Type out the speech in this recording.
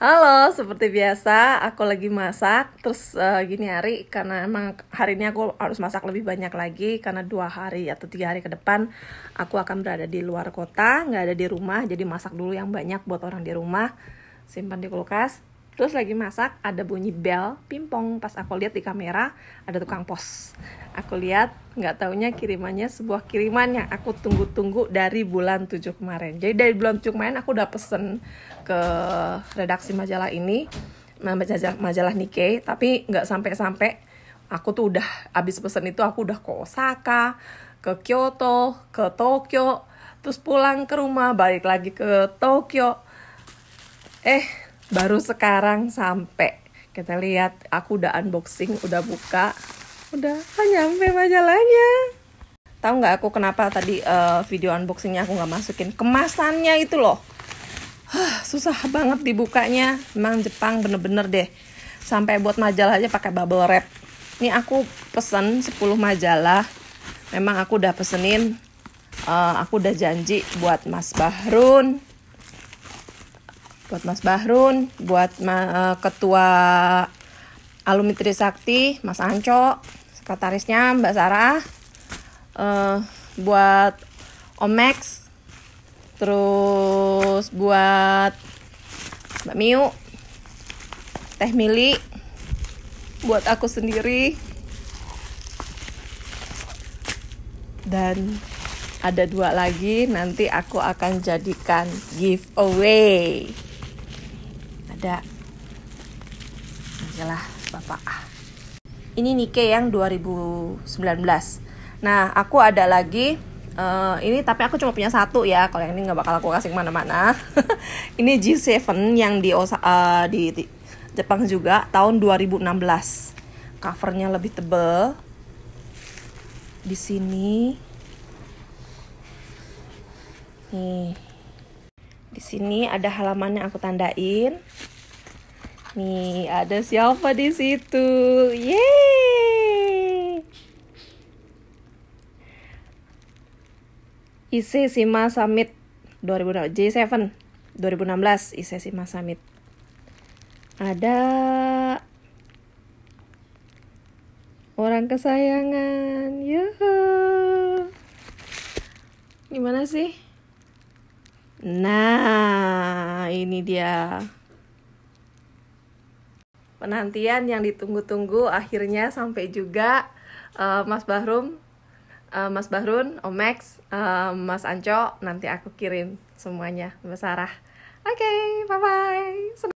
Halo, seperti biasa aku lagi masak terus uh, gini hari karena emang hari ini aku harus masak lebih banyak lagi karena dua hari atau tiga hari ke depan aku akan berada di luar kota nggak ada di rumah jadi masak dulu yang banyak buat orang di rumah simpan di kulkas Terus lagi masak ada bunyi bel pingpong pas aku lihat di kamera ada tukang pos. Aku lihat nggak taunya kirimannya sebuah kiriman yang aku tunggu-tunggu dari bulan 7 kemarin. Jadi dari bulan 7 kemarin aku udah pesen ke redaksi majalah ini majalah, majalah Nike. tapi nggak sampai-sampai aku tuh udah abis pesen itu aku udah ke Osaka, ke Kyoto, ke Tokyo, terus pulang ke rumah balik lagi ke Tokyo. Eh, baru sekarang sampai kita lihat aku udah unboxing udah buka udah nyampe majalahnya tahu nggak aku kenapa tadi uh, video unboxingnya aku nggak masukin kemasannya itu loh huh, susah banget dibukanya emang Jepang bener-bener deh sampai buat majalah aja pakai bubble wrap ini aku pesen 10 majalah memang aku udah pesenin uh, aku udah janji buat Mas Bahrun buat Mas Bahrun, buat ma eh, ketua alumni Trisakti, Mas Anco, sekretarisnya Mbak Sarah, uh, buat Omex, terus buat Mbak Miu, Teh Mili, buat aku sendiri, dan ada dua lagi nanti aku akan jadikan giveaway ada jelah Bapak Ini Nike yang 2019. Nah, aku ada lagi uh, ini tapi aku cuma punya satu ya. Kalau yang ini nggak bakal aku kasih kemana-mana. ini G7 yang di, Osa, uh, di, di Jepang juga tahun 2016. Covernya lebih tebel. Di sini nih. Di sini ada halaman yang aku tandain. Nih, ada siapa di situ? Yeay! IC Sima Summit 2016 J7 2016 IC Sima Summit. Ada orang kesayangan. Yuhu. Gimana sih? Nah, ini dia penantian yang ditunggu-tunggu akhirnya sampai juga uh, Mas Bahrum, uh, Mas Bahrun, Omex, Max, uh, eh, Mas Anco nanti aku kirim semuanya Mbak Sarah. Oke, okay, bye bye.